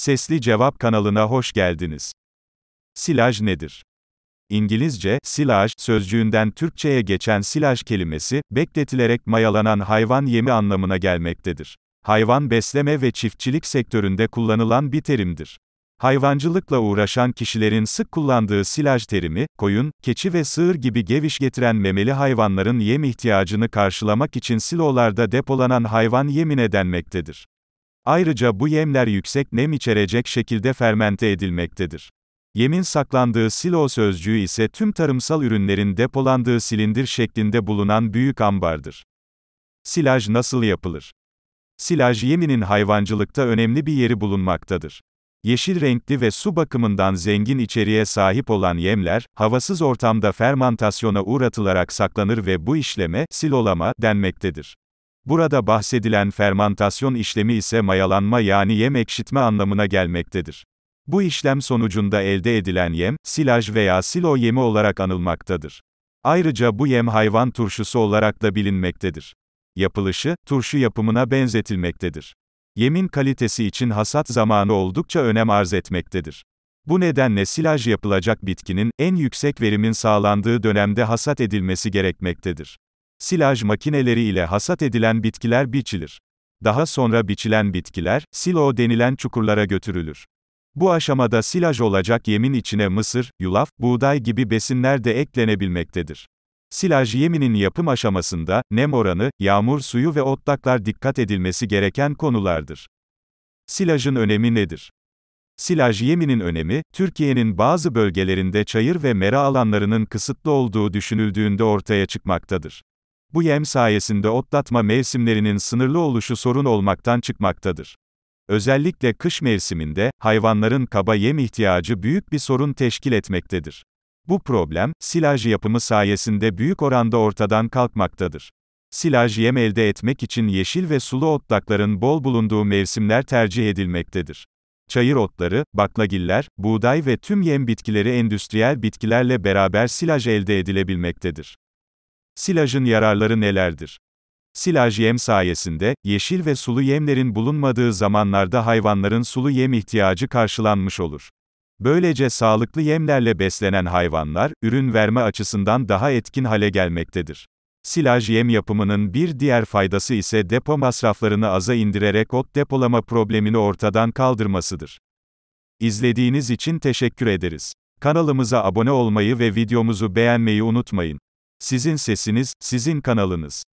Sesli Cevap kanalına hoş geldiniz. Silaj nedir? İngilizce, silaj, sözcüğünden Türkçe'ye geçen silaj kelimesi, bekletilerek mayalanan hayvan yemi anlamına gelmektedir. Hayvan besleme ve çiftçilik sektöründe kullanılan bir terimdir. Hayvancılıkla uğraşan kişilerin sık kullandığı silaj terimi, koyun, keçi ve sığır gibi geviş getiren memeli hayvanların yem ihtiyacını karşılamak için silolarda depolanan hayvan yemine denmektedir. Ayrıca bu yemler yüksek nem içerecek şekilde fermente edilmektedir. Yemin saklandığı silo sözcüğü ise tüm tarımsal ürünlerin depolandığı silindir şeklinde bulunan büyük ambardır. Silaj nasıl yapılır? Silaj yeminin hayvancılıkta önemli bir yeri bulunmaktadır. Yeşil renkli ve su bakımından zengin içeriğe sahip olan yemler, havasız ortamda fermantasyona uğratılarak saklanır ve bu işleme, silolama, denmektedir. Burada bahsedilen fermantasyon işlemi ise mayalanma yani yem ekşitme anlamına gelmektedir. Bu işlem sonucunda elde edilen yem, silaj veya silo yemi olarak anılmaktadır. Ayrıca bu yem hayvan turşusu olarak da bilinmektedir. Yapılışı, turşu yapımına benzetilmektedir. Yemin kalitesi için hasat zamanı oldukça önem arz etmektedir. Bu nedenle silaj yapılacak bitkinin, en yüksek verimin sağlandığı dönemde hasat edilmesi gerekmektedir silaj makineleri ile hasat edilen bitkiler biçilir. Daha sonra biçilen bitkiler, silo denilen çukurlara götürülür. Bu aşamada silaj olacak yemin içine mısır, yulaf, buğday gibi besinler de eklenebilmektedir. Silaj yeminin yapım aşamasında, nem oranı, yağmur suyu ve otlaklar dikkat edilmesi gereken konulardır. Silajın önemi nedir? Silaj yeminin önemi, Türkiye'nin bazı bölgelerinde çayır ve mera alanlarının kısıtlı olduğu düşünüldüğünde ortaya çıkmaktadır. Bu yem sayesinde otlatma mevsimlerinin sınırlı oluşu sorun olmaktan çıkmaktadır. Özellikle kış mevsiminde, hayvanların kaba yem ihtiyacı büyük bir sorun teşkil etmektedir. Bu problem, silaj yapımı sayesinde büyük oranda ortadan kalkmaktadır. Silaj yem elde etmek için yeşil ve sulu otlakların bol bulunduğu mevsimler tercih edilmektedir. Çayır otları, baklagiller, buğday ve tüm yem bitkileri endüstriyel bitkilerle beraber silaj elde edilebilmektedir. Silajın yararları nelerdir? Silaj yem sayesinde, yeşil ve sulu yemlerin bulunmadığı zamanlarda hayvanların sulu yem ihtiyacı karşılanmış olur. Böylece sağlıklı yemlerle beslenen hayvanlar, ürün verme açısından daha etkin hale gelmektedir. Silaj yem yapımının bir diğer faydası ise depo masraflarını aza indirerek ot depolama problemini ortadan kaldırmasıdır. İzlediğiniz için teşekkür ederiz. Kanalımıza abone olmayı ve videomuzu beğenmeyi unutmayın. Sizin sesiniz, sizin kanalınız.